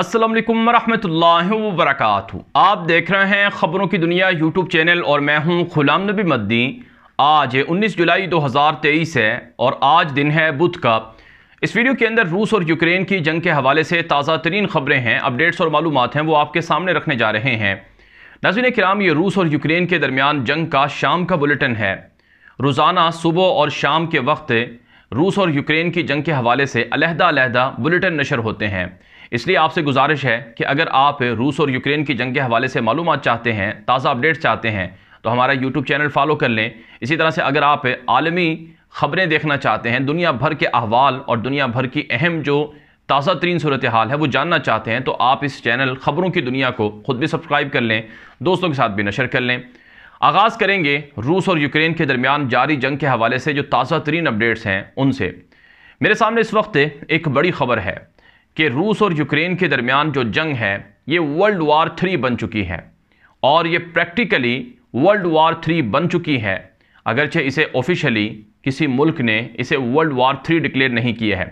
असलम वरहमल वरक आप देख रहे हैं ख़बरों की दुनिया यूट्यूब चैनल और मैं हूं गुलाम नबी मद्दी आज 19 जुलाई 2023 है और आज दिन है बुध का इस वीडियो के अंदर रूस और यूक्रेन की जंग के हवाले से ताज़ा तरीन ख़बरें हैं अपडेट्स और मालूम हैं वो आपके सामने रखने जा रहे हैं नजर कराम ये रूस और यूक्रेन के दरमियान जंग का शाम का बुलेटिन है रोज़ाना सुबह और शाम के वक्त रूस और यूक्रेन की जंग के हवाले से अलहदा अलहदा बुलेटिन नशर होते हैं इसलिए आपसे गुजारिश है कि अगर आप रूस और यूक्रेन की जंग के हवाले से मालूम चाहते हैं ताज़ा अपडेट्स चाहते हैं तो हमारा यूट्यूब चैनल फॉलो कर लें इसी तरह से अगर आप आलमी खबरें देखना चाहते हैं दुनिया भर के अहवाल और दुनिया भर की अहम जो ताज़ा तरीन सूरत हाल है वो जानना चाहते हैं तो आप इस चैनल खबरों की दुनिया को खुद भी सब्सक्राइब कर लें दोस्तों के साथ भी नशर कर लें आगाज़ करेंगे रूस और यूक्रेन के दरमियान जारी जंग के हवाले से जो ताज़ा तरीन अपडेट्स हैं उनसे मेरे सामने इस वक्त एक बड़ी खबर है कि रूस और यूक्रेन के दरमियान जो जंग है ये वर्ल्ड वार थ्री बन चुकी है और ये प्रैक्टिकली वर्ल्ड वार थ्री बन चुकी है अगरचे इसे ऑफिशियली किसी मुल्क ने इसे वर्ल्ड वार थ्री डिक्लेयर नहीं किया है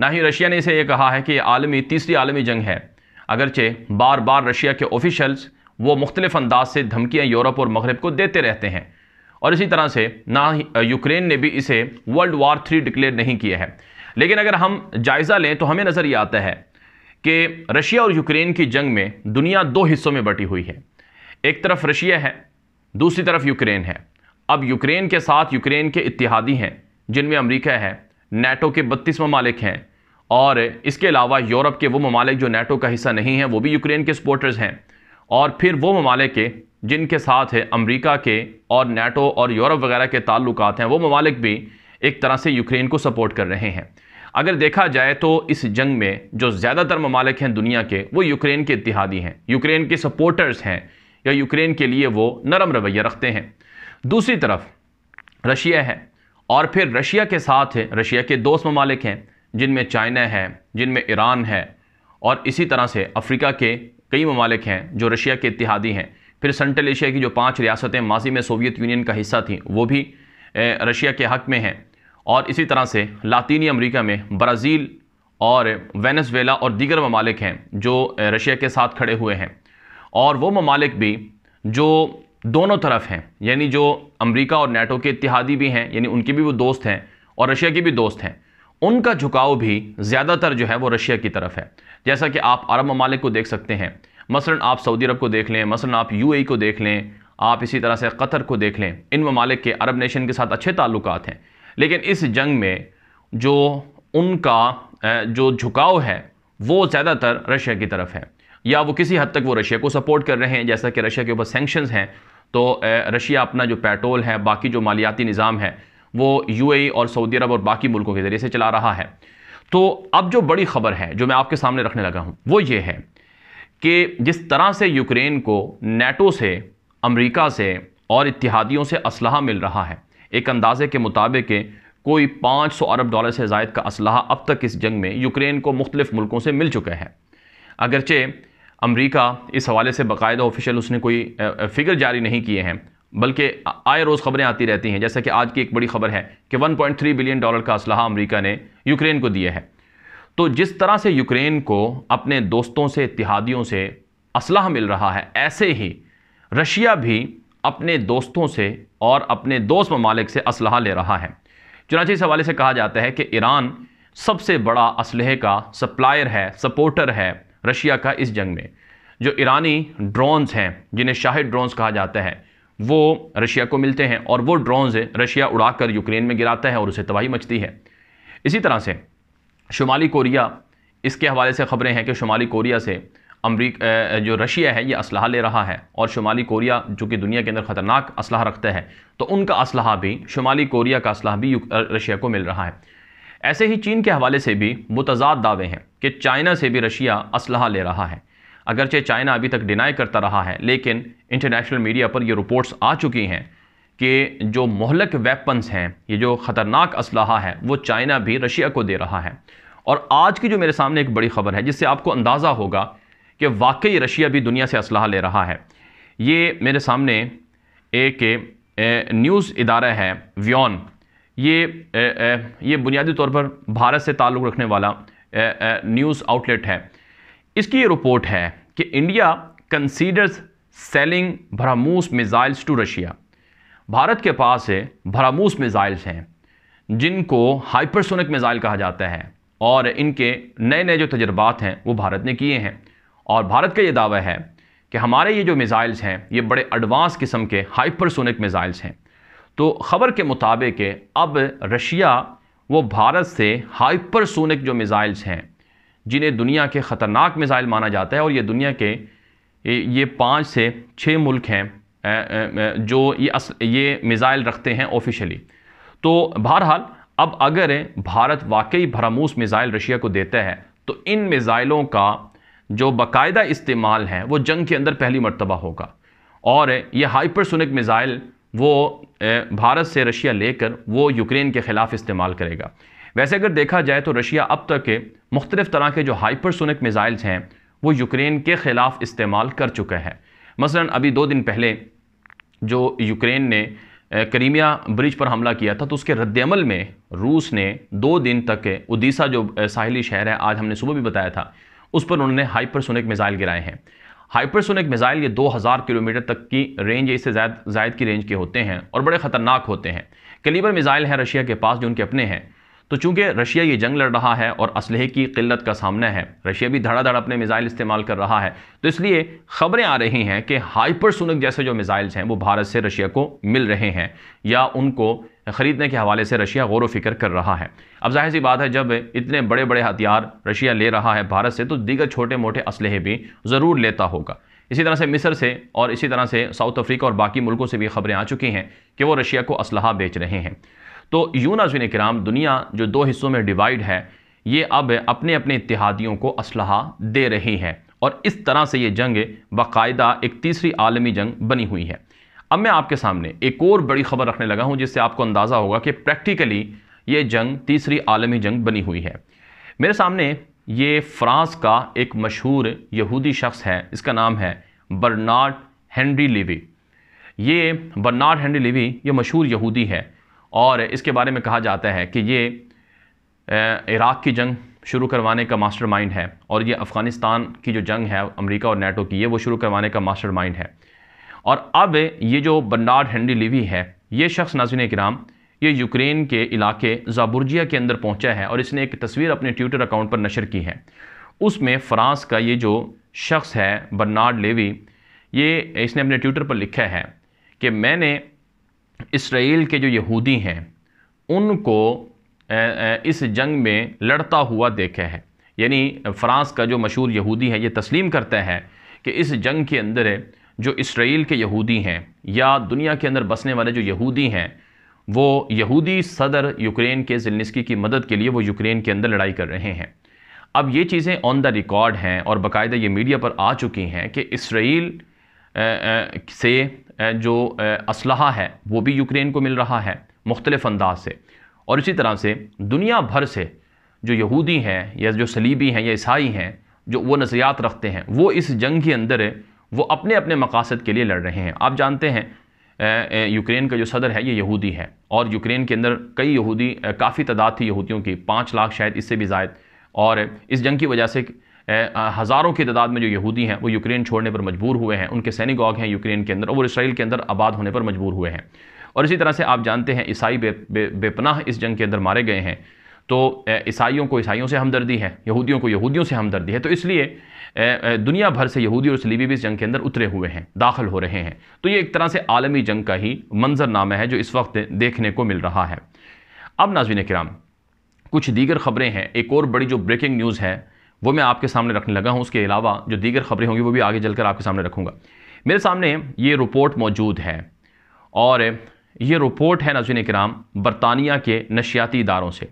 ना ही रशिया ने इसे यह कहा है कि यह आलमी तीसरी आलमी जंग है अगरचे बार बार रशिया के ऑफिशल्स वो मुख्तलिफ अंदाज से धमकियाँ यूरोप और मगरब को देते रहते हैं और इसी तरह से ना यूक्रेन ने भी इसे वर्ल्ड वार थ्री डिक्लेयर नहीं किया है लेकिन अगर हम जायज़ा लें तो हमें नज़र ये आता है कि रशिया और यूक्रेन की जंग में दुनिया दो हिस्सों में बटी हुई है एक तरफ रशिया है दूसरी तरफ यूक्रेन है अब यूक्रेन के साथ यूक्रेन के इतिहादी हैं जिनमें अमेरिका है नेटो के बत्तीस ममालिक हैं और इसके अलावा यूरोप के वो ममालिक जो नेटो का हिस्सा नहीं है वो भी यूक्रेन के सपोर्टर्स हैं और फिर वो ममालिक जिनके साथ है अमेरिका के और नेटो और यूरोप वगैरह के ताल्लुक हैं वो ममालिक भी एक तरह से यूक्रेन को सपोर्ट कर रहे हैं अगर देखा जाए तो इस जंग में जो ज़्यादातर ममालिक हैं दुनिया के वो यूक्रेन के इतिहादी हैं यूक्रेन के सपोर्टर्स हैं या यूक्रेन के लिए वो नरम रवैया रखते हैं दूसरी तरफ रशिया है और फिर रशिया के साथ रशिया के दोस्त ममालिक हैं जिनमें चाइना है जिनमें ईरान है और इसी तरह से अफ्रीका के कई ममालिक हैं जो रशिया के इतिहादी हैं फिर सेंट्रल एशिया की जो पांच रियासतें माजी में सोवियत यूनियन का हिस्सा थी वो भी रशिया के हक में हैं और इसी तरह से लातीनी अमेरिका में ब्राज़ील और वेनेसवेला और दीगर ममालिक हैं जो रशिया के साथ खड़े हुए हैं और वो ममालिक भी जो दोनों तरफ हैं यानी जो अमेरिका और नेटो के इतिहादी भी हैं यानी उनके भी वो दोस्त हैं और रशिया के भी दोस्त हैं उनका झुकाव भी ज़्यादातर जो है वो रशिया की तरफ है जैसा कि आप अरब ममालिक को देख सकते हैं मसलन आप सऊदी अरब को देख लें मसल आप यू को देख लें आप इसी तरह से कतर को देख लें इन ममालिक के अरब नेशन के साथ अच्छे ताल्लुक हैं लेकिन इस जंग में जो उनका जो झुकाव है वो ज़्यादातर रशिया की तरफ है या वो किसी हद तक वो रशिया को सपोर्ट कर रहे हैं जैसा कि रशिया के ऊपर सेंक्शन हैं तो रशिया अपना जो पेट्रोल है बाकी जो मालियाती निज़ाम है वो यूएई और सऊदी अरब और बाकी मुल्कों के ज़रिए से चला रहा है तो अब जो बड़ी खबर है जो मैं आपके सामने रखने लगा हूँ वो ये है कि जिस तरह से यूक्रेन को नेटो से अमरीका से और इतिहादियों से असलाह मिल रहा है एक अंदाजे के मुताबिक कोई 500 अरब डॉलर से जायद का असलाह अब तक इस जंग में यूक्रेन को मुख्तलिफ मुल्कों से मिल चुका है अगरचे अमरीका इस हवाले से बाकायदा ऑफिशियल उसने कोई फिगर जारी नहीं किए हैं बल्कि आए रोज़ खबरें आती रहती हैं जैसा कि आज की एक बड़ी खबर है कि 1.3 बिलियन डॉलर का असलाह अमरीका ने यूक्रेन को दिया है तो जिस तरह से यूक्रेन को अपने दोस्तों से इतिहादियों से असलाह मिल रहा है ऐसे ही रशिया भी अपने दोस्तों से और अपने दोस्त ममालिक से असलहा ले रहा है चुनाची इस हवाले से कहा जाता है कि ईरान सबसे बड़ा इसलहे का सप्लायर है सपोर्टर है रशिया का इस जंग में जो ईरानी ड्रोन्स हैं जिन्हें शाहिद ड्रोन्स कहा जाता है वो रशिया को मिलते हैं और वो ड्रोन्स रशिया उड़ाकर यूक्रेन में गिराता है और उसे तबाही मचती है इसी तरह से शुमाली कोरिया इसके हवाले से ख़बरें हैं कि शुमाली कोरिया से अमरीक जो रशिया है ये असलाह ले रहा है और शुमाली कोरिया जो कि दुनिया के अंदर ख़तरनाक असलाह रखता है तो उनका असलाह भी शुमाली कोरिया का इसलह भी रशिया को मिल रहा है ऐसे ही चीन के हवाले से भी मुतजाद दावे हैं कि चाइना से भी रशिया असलाह ले रहा है अगरचे चाइना अभी तक डिनाई करता रहा है लेकिन इंटरनेशनल मीडिया पर ये रिपोर्ट्स आ चुकी हैं कि जो मोहलक वेपन्स हैं ये जो ख़तरनाक असलाहा है वो चाइना भी रशिया को दे रहा है और आज की जो मेरे सामने एक बड़ी खबर है जिससे आपको अंदाज़ा होगा कि वाकई रशिया भी दुनिया से असलाह ले रहा है ये मेरे सामने एक न्यूज़ इदारा है व्योन ये ये बुनियादी तौर पर भारत से ताल्लुक़ रखने वाला न्यूज़ आउटलेट है इसकी ये रिपोर्ट है कि India considers selling BrahMos missiles to Russia Bharat के पास है भरामूस मिज़ाइल्स हैं जिनको हाइपरसोनिक मिसाइल कहा जाता है और इनके नए नए जो तजर्बात हैं वो भारत ने किए हैं और भारत का ये दावा है कि हमारे ये जो मिज़ाइल्स हैं ये बड़े एडवांस किस्म के हाइपरसोनिक मिज़ाइल्स हैं तो ख़बर के मुताबिक अब रशिया वो भारत से हाइपरसोनिक जो मिज़ाइल्स हैं जिन्हें दुनिया के ख़तरनाक मिज़ाइल माना जाता है और ये दुनिया के ये पाँच से छः मुल्क हैं जो ये अस ये मिज़ाइल रखते हैं ऑफिशली तो बहरहाल अब अगर भारत वाकई भरामूस मिज़ाइल रशिया को देता है तो इन मिज़ाइलों का जो बाकायदा इस्तेमाल है वो जंग के अंदर पहली मरतबा होगा और ये हाइपरसोनिक मिज़ाइल वो भारत से रशिया लेकर वो यूक्रेन के ख़िलाफ़ इस्तेमाल करेगा वैसे अगर देखा जाए तो रशिया अब तक के मुख्तलिफ़ तरह के जो हाइपरसोनिक मिज़ाइल्स हैं वो यूक्रेन के ख़िलाफ़ इस्तेमाल कर चुका है मसलन अभी दो दिन पहले जो यूक्रेन ने करीमिया ब्रिज पर हमला किया था तो उसके रद्दमल में रूस ने दो दिन तक उदीसा जो साहिली शहर है आज हमने सुबह भी बताया था उस पर उन्होंने हाइपरसोनिक मिसाइल गिराए हैं हाइपरसोनिक मिसाइल ये 2000 किलोमीटर तक की रेंज इससे जायद की रेंज के होते हैं और बड़े ख़तरनाक होते हैं कलीबर मिसाइल हैं रशिया के पास जो उनके अपने हैं तो चूंकि रशिया ये जंग लड़ रहा है और असलहे की किल्लत का सामना है रशिया भी धड़ाधड़ अपने मिज़ाइल इस्तेमाल कर रहा है तो इसलिए खबरें आ रही हैं कि हाइपरसोनिक जैसे जो मिज़ाइल्स हैं वो भारत से रशिया को मिल रहे हैं या उनको ख़रीदने के हवाले से रशिया गौर वफिक्र कर रहा है अब जाहिर सी बात है जब इतने बड़े बड़े हथियार रशिया ले रहा है भारत से तो दीगर छोटे मोटे असलहे भी ज़रूर लेता होगा इसी तरह से मिस्र से और इसी तरह से साउथ अफ्रीका और बाकी मुल्कों से भी खबरें आ चुकी हैं कि वो रशिया को असलहा बेच रहे हैं तो यूं नाजिन कराम दुनिया जो दो हिस्सों में डिवाइड है ये अब अपने अपने इतिहादियों को असलाह दे रही है और इस तरह से ये जंग बाकायदा एक तीसरी आलमी जंग बनी हुई है अब मैं आपके सामने एक और बड़ी खबर रखने लगा हूँ जिससे आपको अंदाज़ा होगा कि प्रैक्टिकली ये जंग तीसरी आलमी जंग बनी हुई है मेरे सामने ये फ्रांस का एक मशहूर यहूदी शख्स है इसका नाम है बर्नार्ड हेनरी लिवी ये बर्नार्ड हेनरी लिवी ये मशहूर यहूदी है और इसके बारे में कहा जाता है कि ये इराक़ की जंग शुरू करवाने का मास्टरमाइंड है और ये अफ़गानिस्तान की जो जंग है अमेरिका और नेटो की ये वो शुरू करवाने का मास्टरमाइंड है और अब ये जो बन्नाड हेनरी लिवी है ये शख्स नाजिन कराम ये यूक्रेन के इलाके जाबुर्जिया के अंदर पहुंचा है और इसने एक तस्वीर अपने ट्विटर अकाउंट पर नशर की है उसमें फ़्रांस का ये जो शख्स है बर्नार्ड लेवी ये इसने अपने ट्विटर पर लिखा है कि मैंने इसराइल के जो यहूदी हैं उनको इस जंग में लड़ता हुआ देखा है यानी फ्रांस का जो मशहूर यहूदी है ये तस्लीम करता है कि इस जंग के अंदर जो इसराइल के यहूदी हैं या दुनिया के अंदर बसने वाले जो यहूदी हैं वो यहूदी सदर यूक्रेन के जिलनिस्की की मदद के लिए वो यूक्रेन के अंदर लड़ाई कर रहे हैं अब ये चीज़ें ऑन द रिकॉर्ड हैं और बाकायदा ये मीडिया पर आ चुकी हैं कि इसराइल से जो असलहा है वो भी यूक्रेन को मिल रहा है मुख्तलिफ अंदाज से और इसी तरह से दुनिया भर से जो यहूदी हैं या जो सलीबी हैं या ईसाई हैं जो वो नज़रियात रखते हैं वो इस जंग के अंदर वो अपने अपने मकासद के लिए लड़ रहे हैं आप जानते हैं यूक्रेन का जो सदर है ये यहूदी है और यूक्रेन के अंदर कई यहूदी काफ़ी तादाद थी यहूदियों की पाँच लाख शायद इससे भी जायद और इस जंग की वजह से हज़ारों की तादाद में जो यहूदी हैं वो यूक्रेन छोड़ने पर मजबूर हुए हैं उनके सैनिकॉग हैं यूक्रेन के अंदर और वो इसराइल के अंदर आबाद होने पर मजबूर हुए हैं और इसी तरह से आप जानते हैं ईसाई बेपनाह इस जंग के अंदर मारे गए हैं तो ईसाइयों को ईसाइयों से हमदर्दी है यहूदियों को यहूदियों से हमदर्दी है तो इसलिए दुनिया भर से यहूदी और सलीबी भी इस जंग के अंदर उतरे हुए हैं दाखिल हो रहे हैं तो ये एक तरह से आलमी जंग का ही मंजरनामा है जो इस वक्त देखने को मिल रहा है अब नाजवीन कराम कुछ दीगर खबरें हैं एक और बड़ी जो ब्रेकिंग न्यूज़ है वो मैं आपके सामने रखने लगा हूँ उसके अलावा जो दीगर खबरें होंगी वो भी आगे चलकर आपके सामने रखूँगा मेरे सामने ये रिपोर्ट मौजूद है और ये रिपोर्ट है नजीन कराम बरतानिया के नशियाती इदारों से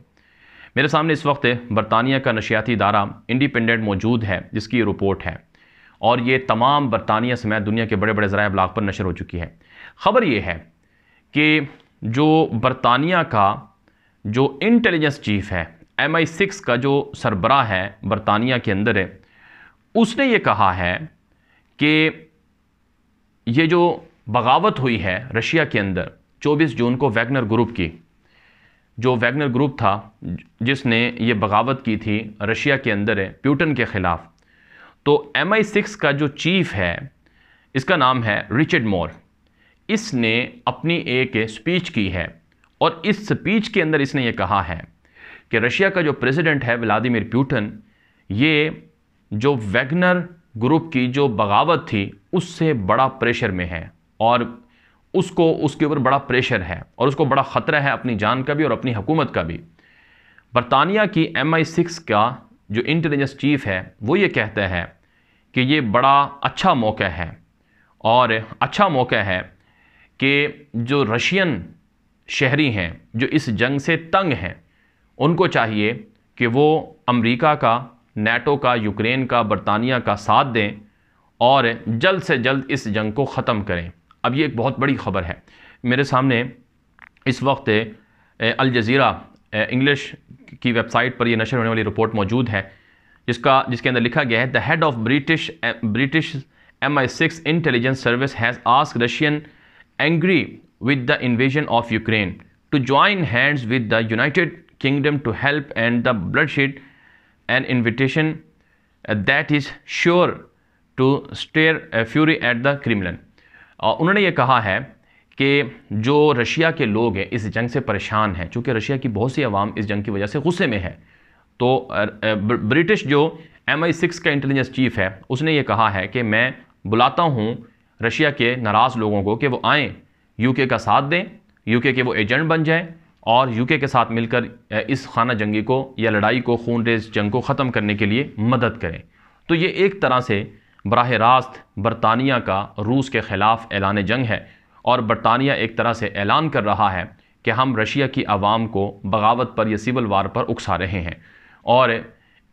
मेरे सामने इस वक्त बरतानिया का नशियाती इदारा इंडिपेंडेंट मौजूद है जिसकी रिपोर्ट है और ये तमाम बरतानिया समेत दुनिया के बड़े बड़े ज़रा ब्लाग पर नशर हो चुकी है ख़बर ये है कि जो बरतानिया का जो इंटेलिजेंस चीफ है एम आई सिक्स का जो सरबरा है बरतानिया के अंदर है उसने ये कहा है कि ये जो बगावत हुई है रशिया के अंदर 24 जून को वैगनर ग्रुप की जो वैगनर ग्रुप था जिसने ये बगावत की थी रशिया के अंदर है प्यूटन के ख़िलाफ़ तो एम आई सिक्स का जो चीफ है इसका नाम है रिचर्ड मोर इसने अपनी एक स्पीच की है और इस स्पीच के अंदर इसने ये कहा है कि रशिया का जो प्रेसिडेंट है व्लादिमिर प्यूटन ये जो वैगनर ग्रुप की जो बगावत थी उससे बड़ा प्रेशर में है और उसको उसके ऊपर बड़ा प्रेशर है और उसको बड़ा ख़तरा है अपनी जान का भी और अपनी हुकूमत का भी बरतानिया की एम आई सिक्स का जो इंटेलिजेंस चीफ है वो ये कहता है कि ये बड़ा अच्छा मौका है और अच्छा मौका है कि जो रशियन शहरी हैं जो इस जंग से तंग हैं उनको चाहिए कि वो अमेरिका का नेटो का यूक्रेन का बरतानिया का साथ दें और जल्द से जल्द इस जंग को ख़त्म करें अब ये एक बहुत बड़ी ख़बर है मेरे सामने इस वक्त अल जज़ीरा इंग्लिश की वेबसाइट पर यह नशर होने वाली रिपोर्ट मौजूद है जिसका जिसके अंदर लिखा गया है the head of British British M I six intelligence service has ask Russian angry with the invasion of Ukraine to join hands with the United kingdom to help end the bloodshed, an invitation uh, that is sure to stir fury at the Kremlin. Uh, उन्होंने ये कहा है कि जो Russia के लोग हैं इस जंग से परेशान हैं चूँकि रशिया की बहुत सी आवाम इस जंग की वजह से गुस्से में है तो ब्रिटिश जो एम आई सिक्स का इंटेलिजेंस चीफ है उसने ये कहा है कि मैं बुलाता हूँ रशिया के नाराज़ लोगों को कि वो आएँ यूके का साथ दें यूके के वो एजेंट बन जाएँ और यूके के साथ मिलकर इस खाना जंगी को या लड़ाई को खून रेज जंग को ख़त्म करने के लिए मदद करें तो ये एक तरह से बरह रास्त बरतानिया का रूस के ख़िलाफ़ ऐलान जंग है और बरतानिया एक तरह से ऐलान कर रहा है कि हम रशिया की आवाम को बगावत पर या सिविल वार पर उकसा रहे हैं और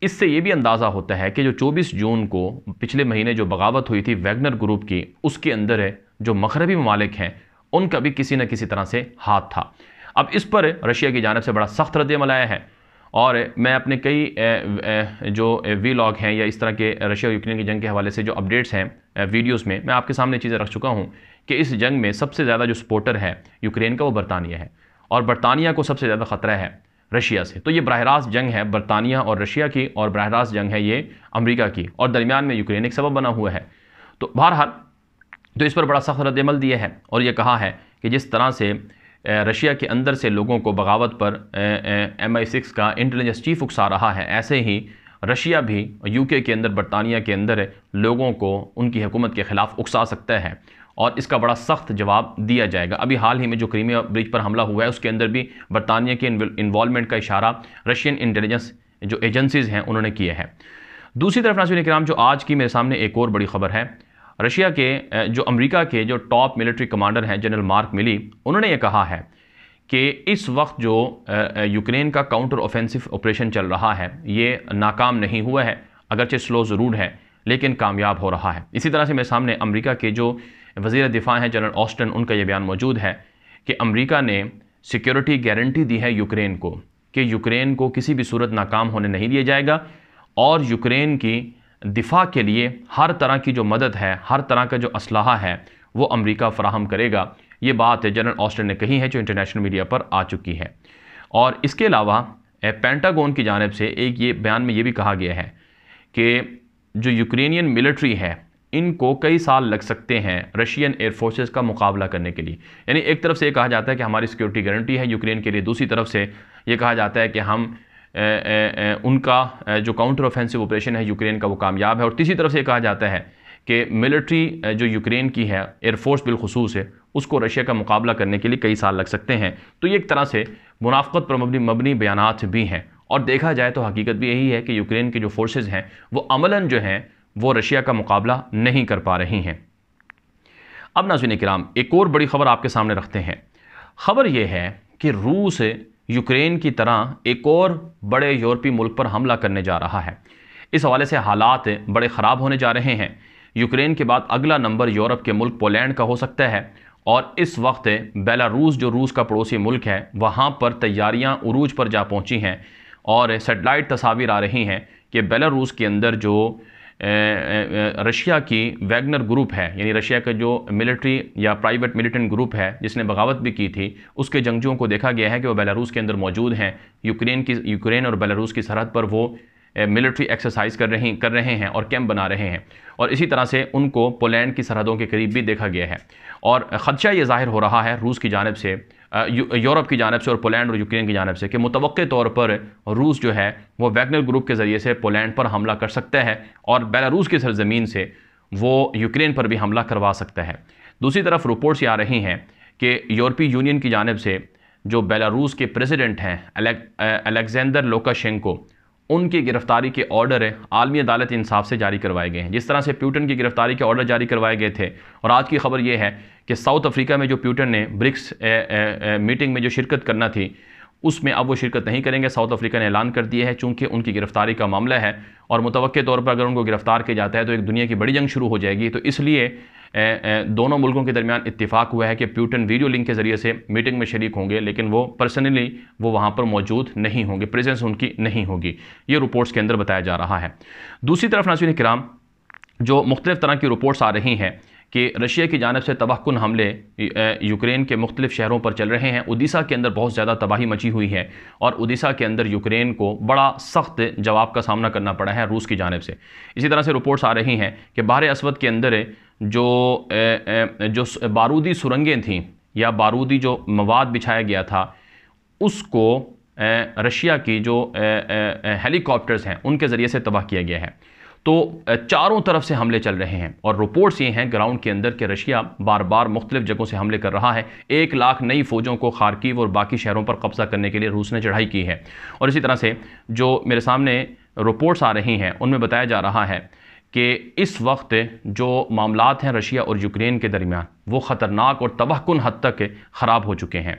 इससे ये भी अंदाज़ा होता है कि जो 24 जून को पिछले महीने जो बगावत हुई थी वैगनर ग्रुप की उसके अंदर जो मगरबी ममालिक हैं उनका भी किसी न किसी तरह से हाथ था अब इस पर रशिया की जानब से बड़ा सख्त रद्दमल आया है और मैं अपने कई जो लॉग हैं या इस तरह के रशिया यूक्रेन की जंग के हवाले से जो अपडेट्स हैं वीडियोस में मैं आपके सामने चीज़ें रख चुका हूँ कि इस जंग में सबसे ज़्यादा जो सपोर्टर है यूक्रेन का वो बरतानिया है और बरतानिया को सबसे ज़्यादा ख़तरा है रशिया से तो ये बरह जंग है बरतानिया और रशिया की और बरह जंग है ये अमरीका की और दरमियान में यूक्रेन एक सबब बना हुआ है तो बहरहाल तो इस पर बड़ा सख्त रद्दमल दिया है और ये कहा है कि जिस तरह से रशिया के अंदर से लोगों को बगावत पर एम आई सिक्स का इंटेलिजेंस चीफ उकसा रहा है ऐसे ही रशिया भी यूके के अंदर बरतानिया के अंदर लोगों को उनकी हुकूमत के ख़िलाफ़ उकसा सकता है और इसका बड़ा सख्त जवाब दिया जाएगा अभी हाल ही में जो क्रीमिया ब्रिज पर हमला हुआ है उसके अंदर भी बरतानिया के इन्वॉलमेंट का इशारा रशियन इंटेलिजेंस जो एजेंसीज़ हैं उन्होंने किए हैं दूसरी तरफ नाजुन कराम जो आज की मेरे सामने एक और बड़ी खबर है रशिया के जो अमेरिका के जो टॉप मिलिट्री कमांडर हैं जनरल मार्क मिली उन्होंने ये कहा है कि इस वक्त जो यूक्रेन का काउंटर ऑफेंसिव ऑपरेशन चल रहा है ये नाकाम नहीं हुआ है अगरचे स्लो ज़रूर है लेकिन कामयाब हो रहा है इसी तरह से मेरे सामने अमेरिका के जो वजीर दिफा हैं जनरल ऑस्टन उनका ये बयान मौजूद है कि अमेरिका ने सिक्योरिटी गारंटी दी है यूक्रेन को कि यूक्रेन को किसी भी सूरत नाकाम होने नहीं दिया जाएगा और यूक्रेन की दिफा के लिए हर तरह की जो मदद है हर तरह का जो असलाहा है वो अमरीका फ्राहम करेगा ये बात है जनरल ऑस्टर ने कही है जो इंटरनेशनल मीडिया पर आ चुकी है और इसके अलावा पेंटागोन की जानब से एक ये बयान में ये भी कहा गया है कि जो यूक्रेनियन मिलिट्री है इनको कई साल लग सकते हैं रशियन एयरफोर्सेस का मुकाबला करने के लिए यानी एक तरफ से ये कहा जाता है कि हमारी सिक्योरिटी गारंटी है यूक्रेन के लिए दूसरी तरफ से ये कहा जाता है कि हम उनका जो काउंटर ऑफेंसिव ऑपरेशन है यूक्रेन का वो कामयाब है और तीसरी तरफ से कहा जाता है कि मिलिट्री जो यूक्रेन की है एयरफोर्स बिलखसूस है उसको रशिया का मुकाबला करने के लिए कई साल लग सकते हैं तो ये एक तरह से मुनाफ़त पर मबनी मबनी बयान भी हैं और देखा जाए तो हकीकत भी यही है कि यूक्रेन के जो फोर्सेज हैं वो अमलन जो हैं वो रशिया का मुकाबला नहीं कर पा रही हैं अब नाजिन कराम एक और बड़ी खबर आपके सामने रखते हैं खबर यह है कि रूस यूक्रेन की तरह एक और बड़े यूरोपीय मुल्क पर हमला करने जा रहा है इस हवाले से हालात बड़े ख़राब होने जा रहे हैं यूक्रेन के बाद अगला नंबर यूरोप के मुल्क पोलैंड का हो सकता है और इस वक्त बेलारूस जो रूस का पड़ोसी मुल्क है वहाँ पर तैयारियाँ उरूज पर जा पहुँची हैं और सेटेलाइट तस्वीर आ रही हैं कि बेलारूस के अंदर जो रशिया की वैगनर ग्रुप है यानी रशिया का जो मिलिट्री या प्राइवेट मिलिटेंट ग्रुप है जिसने बगावत भी की थी उसके जंगजुओं को देखा गया है कि वो बेलारूस के अंदर मौजूद हैं यूक्रेन की यूक्रेन और बेलारूस की सरहद पर वो मिलिट्री एक्सरसाइज कर रही कर रहे हैं और कैंप बना रहे हैं और इसी तरह से उनको पोलैंड की सरहदों के करीब भी देखा गया है और ख़दशा ये जाहिर हो रहा है रूस की जानब से यूरोप की जानब से और पोलैंड और यूक्रेन की जानब से कि मुतव तौर पर रूस जो है वो वैगनर ग्रुप के ज़रिए से पोलैंड पर हमला कर सकता है और बेलारूस की सरजमीन से वो यूक्रेन पर भी हमला करवा सकता है दूसरी तरफ रिपोर्ट्स ये आ रही हैं कि यूरोपीय यूनियन की जानब से जो बेलारूस के प्रेसिडेंट हैं अलेक्जेंडर लोकाशेंको उनकी गिरफ्तारी के ऑर्डर आलमी अदालत इंसाफ से जारी करवाए गए हैं जिस तरह से प्यूटन की गिरफ्तारी के ऑर्डर जारी करवाए गए थे और आज की खबर यह है कि साउथ अफ्रीका में जो प्यूटन ने ब्रिक्स ए, ए, ए, मीटिंग में जो शिरकत करना थी उसमें अब वो शिरकत नहीं करेंगे साउथ अफ्रीका ने ऐलान कर दिया है चूँकि उनकी गिरफ्तारी का मामला है और मुतव तौर पर अगर उनको गिरफ्तार किया जाता है तो एक दुनिया की बड़ी जंग शुरू हो जाएगी तो इसलिए दोनों मुल्कों के दरमियान इतफाक हुआ है कि प्यूटन वीडियो लिंक के ज़रिए से मीटिंग में शरीक होंगे लेकिन वो पर्सनली वो वहाँ पर मौजूद नहीं होंगे प्रेजेंस उनकी नहीं होगी ये रिपोर्ट्स के अंदर बताया जा रहा है दूसरी तरफ नासिन कराम जो मुख्तलिफ तरह की रिपोर्ट्स आ रही हैं कि रशिया की जानब से तबाहकुन हमले यूक्रेन के मुख्तलिफ शहरों पर चल रहे हैं उदीसा के अंदर बहुत ज़्यादा तबाही मची हुई है और उदीसा के अंदर यूक्रेन को बड़ा सख्त जवाब का सामना करना पड़ा है रूस की जानब से इसी तरह से रिपोर्ट्स आ रही हैं कि बाहर असवद के अंदर जो जो बारूदी सुरंगें थीं या बारूदी जो मवाद बिछाया गया था उसको रशिया की जो हेलीकॉप्टर्स हैं उनके ज़रिए से तबाह किया गया है तो चारों तरफ से हमले चल रहे हैं और रिपोर्ट्स ये हैं ग्राउंड के अंदर कि रशिया बार बार मुख्तलिफ जगहों से हमले कर रहा है एक लाख नई फौजों को खारकीव और बाकी शहरों पर कब्जा करने के लिए रूस ने चढ़ाई की है और इसी तरह से जो मेरे सामने रिपोर्ट्स आ रही हैं उनमें बताया जा रहा है कि इस वक्त जो मामला हैं रशिया और यूक्रेन के दरमियान वो ख़तरनाक और तबाहकुन हद तक ख़राब हो चुके हैं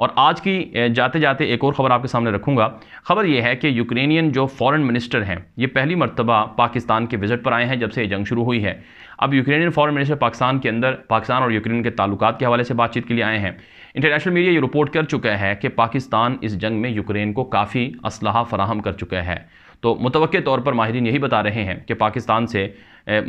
और आज की जाते जाते एक और ख़बर आपके सामने रखूँगा ख़बर यह है कि यूक्रेनियन जो फॉरेन मिनिस्टर हैं ये पहली मरतबा पाकिस्तान के विज़िट पर आए हैं जब से जंग शुरू हुई है अब यूक्रेनियन फॉरेन मिनिस्टर पाकिस्तान के अंदर पाकिस्तान और यूक्रेन के तल्ल के हवाले से बातचीत के लिए आए हैं इंटरनेशनल मीडिया ये रिपोर्ट कर चुका है कि पाकिस्तान इस जंग में यूक्रेन को काफ़ी असलाह फराहम कर चुका है तो मुतव तौर पर माहरीन यही बता रहे हैं कि पाकिस्तान से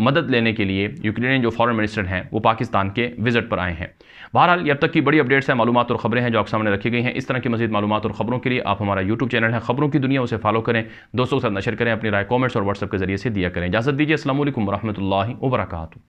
मदद लेने के लिए यूक्रेनियन जो फॉरेन मिनिस्टर हैं वो पाकिस्तान के विजिट पर आए हैं बहरहाल अब तक की बड़ी अपडेट्स हैं मालूम और खबरें हैं जो आपके सामने रखी गई हैं इस तरह की मजीद मालूम और खबरों के लिए आप हमारा यूट्यूब चैनल है खबरों की दुनिया उसे फॉलो करें दोस्तों के साथ नशर करें अपनी राय कॉमेंट्स और व्हाट्सअप के जरिए से दिया करें इजाजत दीजिए असल वरहमल वर्का